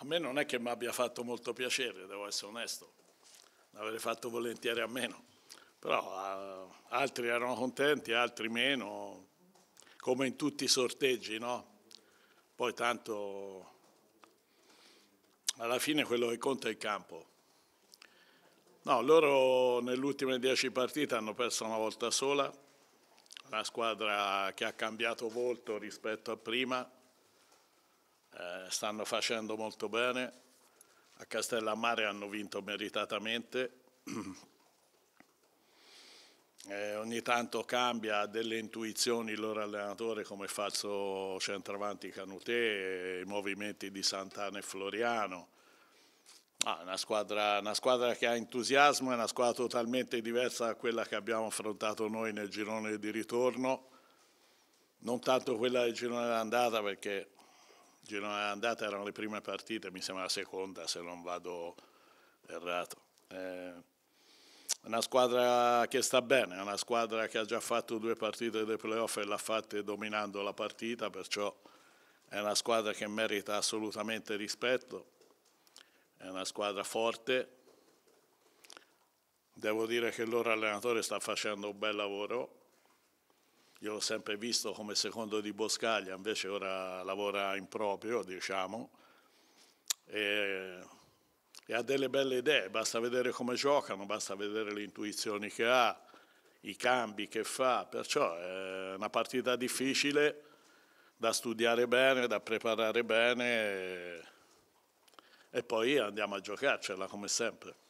A me non è che mi abbia fatto molto piacere, devo essere onesto, l'avrei fatto volentieri a meno, però uh, altri erano contenti, altri meno, come in tutti i sorteggi, no? Poi tanto alla fine quello che conta è il campo. No, loro nell'ultima ultime dieci partite hanno perso una volta sola, una squadra che ha cambiato volto rispetto a prima, eh, stanno facendo molto bene, a Castellammare hanno vinto meritatamente, eh, ogni tanto cambia delle intuizioni il loro allenatore come fa il centravanti Canutè, i movimenti di Santana e Floriano, Ah, una, squadra, una, squadra, che ha entusiasmo, è una squadra totalmente diversa da quella che abbiamo affrontato noi nel girone di ritorno, non tanto quella del girone d'andata perché Girone andata erano le prime partite, mi sembra la seconda se non vado errato. È eh, una squadra che sta bene, è una squadra che ha già fatto due partite dei playoff e l'ha fatta dominando la partita, perciò è una squadra che merita assolutamente rispetto, è una squadra forte. Devo dire che il loro allenatore sta facendo un bel lavoro, io l'ho sempre visto come secondo di Boscaglia, invece ora lavora in proprio, diciamo. E, e ha delle belle idee, basta vedere come giocano, basta vedere le intuizioni che ha, i cambi che fa, perciò è una partita difficile da studiare bene, da preparare bene e, e poi andiamo a giocarcela come sempre.